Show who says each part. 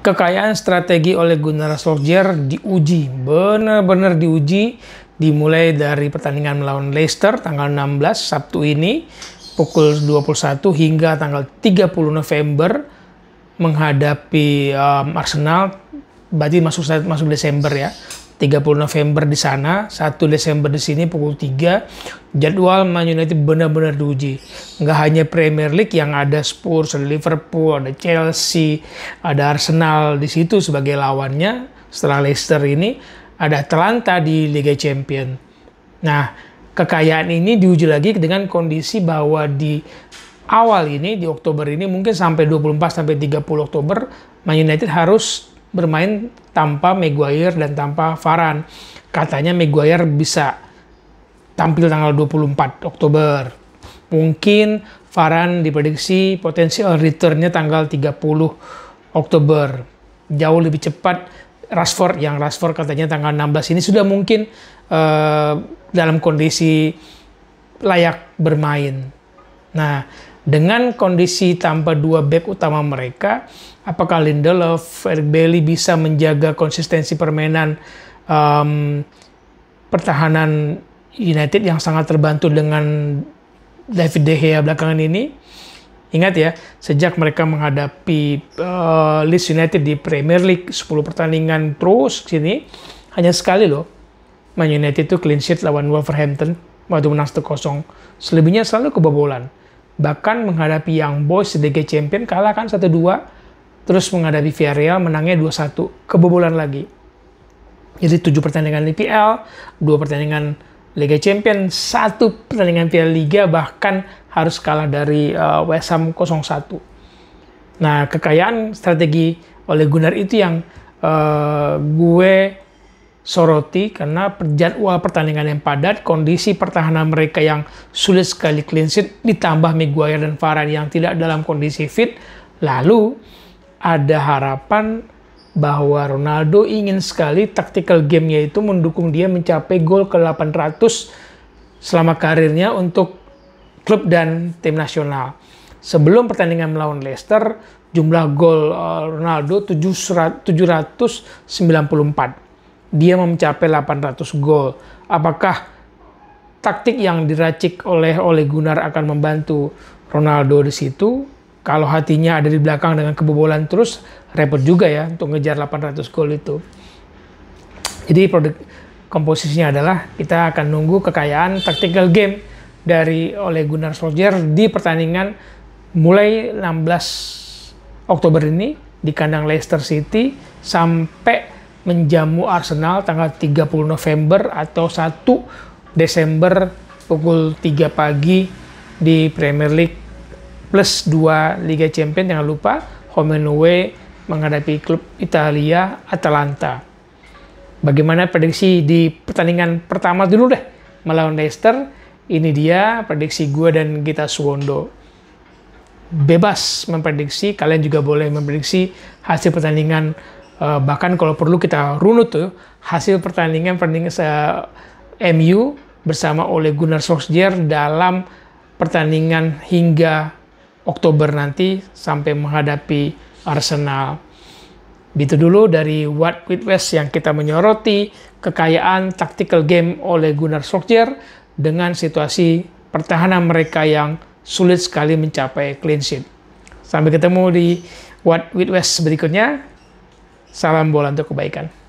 Speaker 1: Kekayaan strategi oleh Gunnar Solskjaer diuji, benar-benar diuji dimulai dari pertandingan melawan Leicester tanggal 16 Sabtu ini pukul 21 hingga tanggal 30 November menghadapi um, Arsenal berarti masuk masuk Desember ya 30 November di sana, 1 Desember di sini pukul 3. Jadwal Man United benar-benar diuji. Nggak hanya Premier League yang ada Spurs, ada Liverpool, ada Chelsea, ada Arsenal di situ sebagai lawannya. Setelah Leicester ini ada Atlanta di Liga Champion. Nah, kekayaan ini diuji lagi dengan kondisi bahwa di awal ini di Oktober ini mungkin sampai 24 sampai 30 Oktober Man United harus bermain tanpa Maguire dan tanpa Varan. Katanya Maguire bisa tampil tanggal 24 Oktober. Mungkin Varan diprediksi potensi returnnya tanggal 30 Oktober. Jauh lebih cepat Rashford yang Rashford katanya tanggal 16 ini sudah mungkin uh, dalam kondisi layak bermain. Nah, dengan kondisi tanpa dua back utama mereka, apakah Lindelof, Eric Bailey bisa menjaga konsistensi permainan um, pertahanan United yang sangat terbantu dengan David De Gea belakangan ini? Ingat ya, sejak mereka menghadapi uh, Leeds United di Premier League 10 pertandingan terus sini, hanya sekali loh Man United itu clean sheet lawan Wolverhampton waktu menang 1-0. Selebihnya selalu kebobolan bahkan menghadapi Young Boys sebagai champion kalah kan 1-2 terus menghadapi Villarreal menangnya 2-1 kebobolan lagi jadi 7 pertandingan IPL 2 pertandingan Liga Champion, satu pertandingan Piala Liga bahkan harus kalah dari uh, West Ham 01. Nah, kekayaan strategi oleh Gunnar itu yang uh, gue soroti karena jadwal pertandingan yang padat, kondisi pertahanan mereka yang sulit sekali clean sheet, ditambah Maguire dan Varane yang tidak dalam kondisi fit, lalu ada harapan bahwa Ronaldo ingin sekali tactical game yaitu mendukung dia mencapai gol ke-800 selama karirnya untuk klub dan tim nasional. Sebelum pertandingan melawan Leicester, jumlah gol eh, Ronaldo 794 dia mencapai 800 gol. Apakah taktik yang diracik oleh oleh Gunnar akan membantu Ronaldo di situ? Kalau hatinya ada di belakang dengan kebobolan terus, repot juga ya untuk ngejar 800 gol itu. Jadi produk komposisinya adalah kita akan nunggu kekayaan tactical game dari oleh Gunnar Solskjaer di pertandingan mulai 16 Oktober ini di kandang Leicester City sampai menjamu Arsenal tanggal 30 November atau 1 Desember pukul 3 pagi di Premier League plus 2 Liga Champions jangan lupa home and away menghadapi klub Italia Atalanta. Bagaimana prediksi di pertandingan pertama dulu deh melawan Leicester? Ini dia prediksi gue dan Gita Suwondo. Bebas memprediksi, kalian juga boleh memprediksi hasil pertandingan Eh, bahkan kalau perlu kita runut tuh hasil pertandingan pertandingan uh, MU bersama oleh Gunnar Solskjaer dalam pertandingan hingga Oktober nanti sampai menghadapi Arsenal. itu dulu dari What With West yang kita menyoroti kekayaan tactical game oleh Gunnar Solskjaer dengan situasi pertahanan mereka yang sulit sekali mencapai clean sheet. Sampai ketemu di What With West berikutnya. Salam bola untuk kebaikan.